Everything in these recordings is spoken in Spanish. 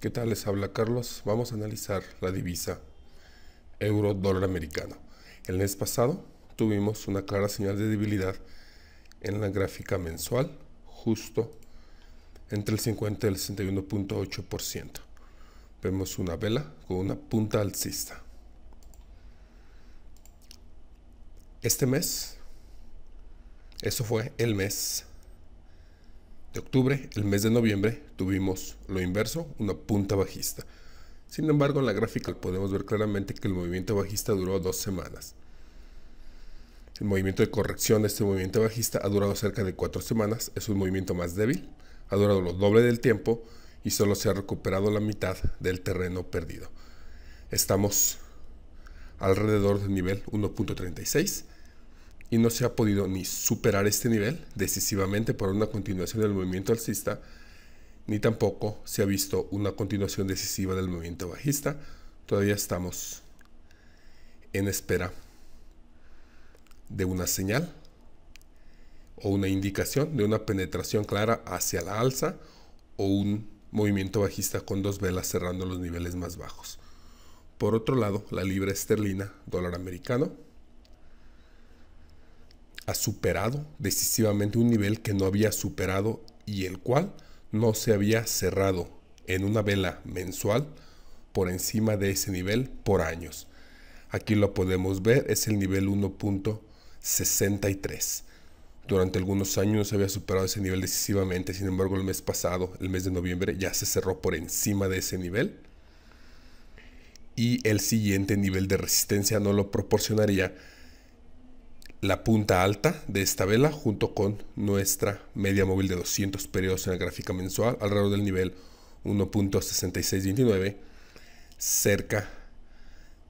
¿Qué tal? Les habla Carlos. Vamos a analizar la divisa euro-dólar americano. El mes pasado tuvimos una clara señal de debilidad en la gráfica mensual, justo entre el 50 y el 61.8%. Vemos una vela con una punta alcista. Este mes, eso fue el mes de octubre, el mes de noviembre, tuvimos lo inverso, una punta bajista. Sin embargo, en la gráfica podemos ver claramente que el movimiento bajista duró dos semanas. El movimiento de corrección de este movimiento bajista ha durado cerca de cuatro semanas, es un movimiento más débil, ha durado lo doble del tiempo y solo se ha recuperado la mitad del terreno perdido. Estamos alrededor del nivel 1.36 y no se ha podido ni superar este nivel decisivamente por una continuación del movimiento alcista, ni tampoco se ha visto una continuación decisiva del movimiento bajista. Todavía estamos en espera de una señal o una indicación de una penetración clara hacia la alza o un movimiento bajista con dos velas cerrando los niveles más bajos. Por otro lado, la libra esterlina, dólar americano, ha superado decisivamente un nivel que no había superado y el cual no se había cerrado en una vela mensual por encima de ese nivel por años. Aquí lo podemos ver, es el nivel 1.63. Durante algunos años no se había superado ese nivel decisivamente, sin embargo el mes pasado, el mes de noviembre, ya se cerró por encima de ese nivel. Y el siguiente nivel de resistencia no lo proporcionaría la punta alta de esta vela junto con nuestra media móvil de 200 periodos en la gráfica mensual alrededor del nivel 1.6629 cerca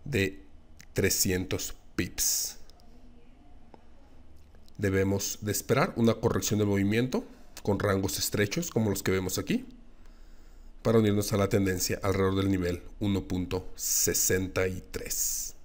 de 300 pips. Debemos de esperar una corrección de movimiento con rangos estrechos como los que vemos aquí para unirnos a la tendencia alrededor del nivel 1.63.